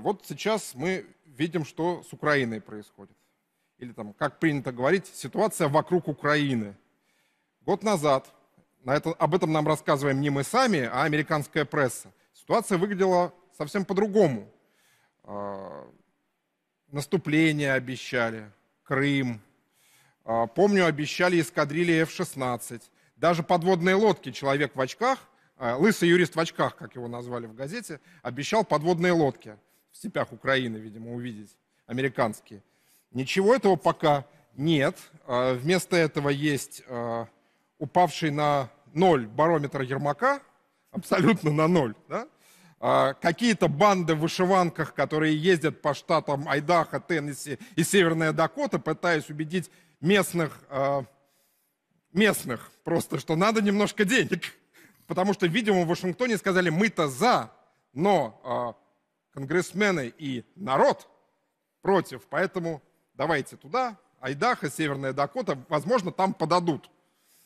Вот сейчас мы видим, что с Украиной происходит. Или там, как принято говорить, ситуация вокруг Украины. Год назад, на это, об этом нам рассказываем не мы сами, а американская пресса, ситуация выглядела совсем по-другому. А, наступление обещали, Крым. А, помню, обещали эскадрильи F-16. Даже подводные лодки «Человек в очках», а, лысый юрист в очках, как его назвали в газете, обещал подводные лодки – в степях Украины, видимо, увидеть, американские. Ничего этого пока нет. А, вместо этого есть а, упавший на ноль барометр Ермака, абсолютно на ноль, да? А, какие-то банды в вышиванках, которые ездят по штатам Айдаха, Теннесси и Северная Дакота, пытаясь убедить местных, местных просто, что надо немножко денег. Потому что, видимо, в Вашингтоне сказали, мы-то за, но конгрессмены и народ против, поэтому давайте туда, Айдаха, Северная Дакота, возможно, там подадут.